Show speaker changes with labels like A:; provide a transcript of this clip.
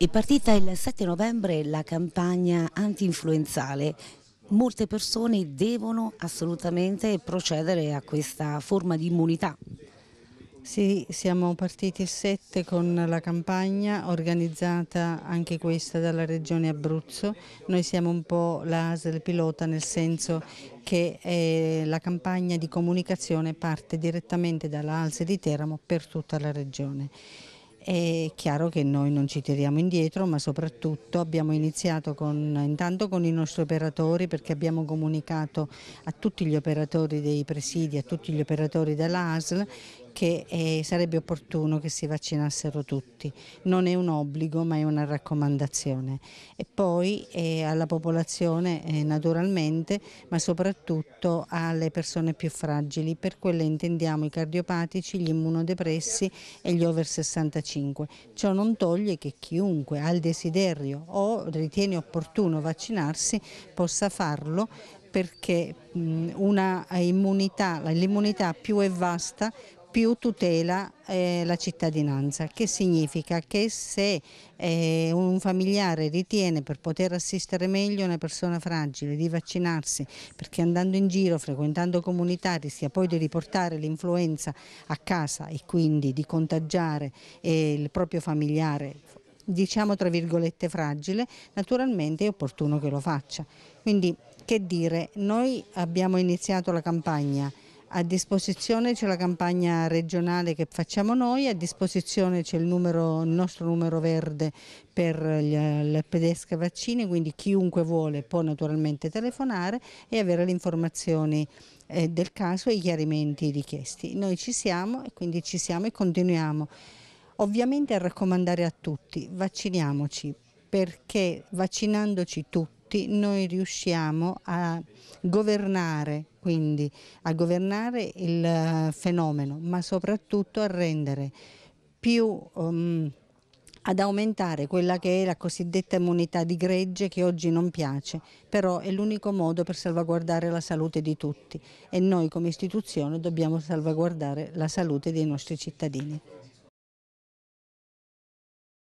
A: È partita il 7 novembre la campagna anti-influenzale. Molte persone devono assolutamente procedere a questa forma di immunità. Sì, siamo partiti il 7 con la campagna organizzata anche questa dalla Regione Abruzzo. Noi siamo un po' l'ASL pilota nel senso che eh, la campagna di comunicazione parte direttamente dalla ALSE di Teramo per tutta la Regione. È chiaro che noi non ci tiriamo indietro, ma soprattutto abbiamo iniziato con, intanto con i nostri operatori perché abbiamo comunicato a tutti gli operatori dei presidi, a tutti gli operatori dell'ASL che eh, sarebbe opportuno che si vaccinassero tutti. Non è un obbligo ma è una raccomandazione. E poi eh, alla popolazione eh, naturalmente ma soprattutto alle persone più fragili, per quelle intendiamo i cardiopatici, gli immunodepressi e gli over 65. Ciò non toglie che chiunque ha il desiderio o ritiene opportuno vaccinarsi possa farlo perché l'immunità più è vasta più tutela eh, la cittadinanza, che significa che se eh, un familiare ritiene per poter assistere meglio una persona fragile di vaccinarsi, perché andando in giro, frequentando comunità, rischia poi di riportare l'influenza a casa e quindi di contagiare eh, il proprio familiare diciamo tra virgolette fragile, naturalmente è opportuno che lo faccia. Quindi che dire, noi abbiamo iniziato la campagna a disposizione c'è la campagna regionale che facciamo noi, a disposizione c'è il, il nostro numero verde per le pedesche vaccini, quindi chiunque vuole può naturalmente telefonare e avere le informazioni eh, del caso e i chiarimenti richiesti. Noi ci siamo e quindi ci siamo e continuiamo. Ovviamente a raccomandare a tutti, vacciniamoci perché vaccinandoci tutti tutti noi riusciamo a governare, quindi a governare il eh, fenomeno, ma soprattutto a rendere più... Um, ad aumentare quella che è la cosiddetta immunità di gregge che oggi non piace, però è l'unico modo per salvaguardare la salute di tutti e noi come istituzione dobbiamo salvaguardare la salute dei nostri cittadini.